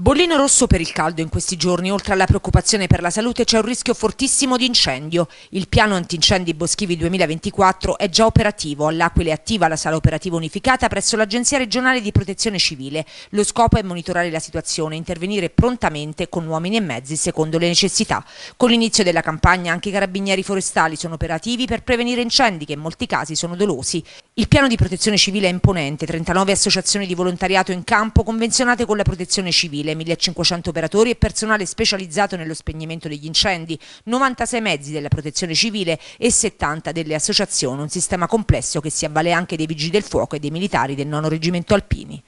Bollino rosso per il caldo in questi giorni, oltre alla preoccupazione per la salute c'è un rischio fortissimo di incendio. Il piano antincendi Boschivi 2024 è già operativo, all'Aquile è attiva la sala operativa unificata presso l'Agenzia regionale di protezione civile. Lo scopo è monitorare la situazione e intervenire prontamente con uomini e mezzi secondo le necessità. Con l'inizio della campagna anche i carabinieri forestali sono operativi per prevenire incendi che in molti casi sono dolosi. Il piano di protezione civile è imponente, 39 associazioni di volontariato in campo convenzionate con la protezione civile 1.500 operatori e personale specializzato nello spegnimento degli incendi, 96 mezzi della protezione civile e 70 delle associazioni, un sistema complesso che si avvale anche dei vigili del fuoco e dei militari del nono reggimento alpini.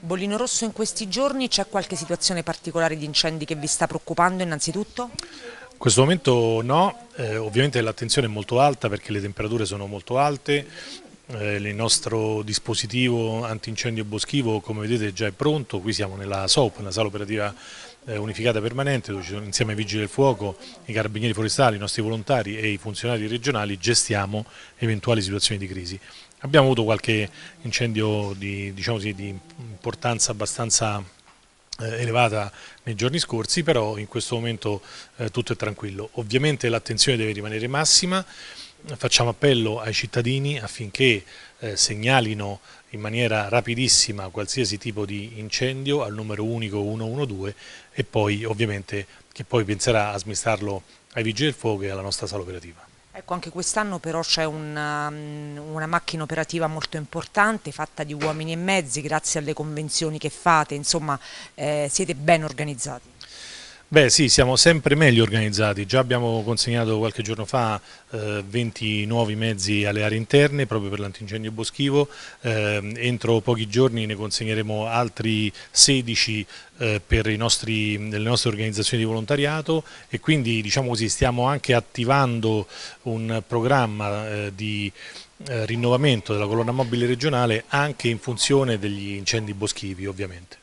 Bollino Rosso in questi giorni c'è qualche situazione particolare di incendi che vi sta preoccupando innanzitutto? In questo momento no, eh, ovviamente l'attenzione è molto alta perché le temperature sono molto alte, eh, il nostro dispositivo antincendio boschivo come vedete già è pronto, qui siamo nella SOP, nella sala operativa eh, unificata permanente dove ci sono insieme ai vigili del fuoco, i carabinieri forestali, i nostri volontari e i funzionari regionali gestiamo eventuali situazioni di crisi. Abbiamo avuto qualche incendio di, diciamo così, di importanza abbastanza eh, elevata nei giorni scorsi, però in questo momento tutto è tranquillo. Ovviamente l'attenzione deve rimanere massima, facciamo appello ai cittadini affinché eh, segnalino in maniera rapidissima qualsiasi tipo di incendio al numero unico 112 e poi ovviamente che poi penserà a smistarlo ai vigili del fuoco e alla nostra sala operativa. Ecco, anche quest'anno però c'è una, um, una, macchina operativa molto importante, fatta di uomini e mezzi, grazie alle convenzioni che fate, insomma eh, siete ben organizzati. Beh sì, siamo sempre meglio organizzati, già abbiamo consegnato qualche giorno fa eh, 20 nuovi mezzi alle aree interne proprio per l'antincendio boschivo, eh, entro pochi giorni ne consegneremo altri 16 eh, per nostri, le nostre organizzazioni di volontariato e quindi diciamo così, stiamo anche attivando un programma eh, di eh, rinnovamento della colonna mobile regionale anche in funzione degli incendi boschivi ovviamente.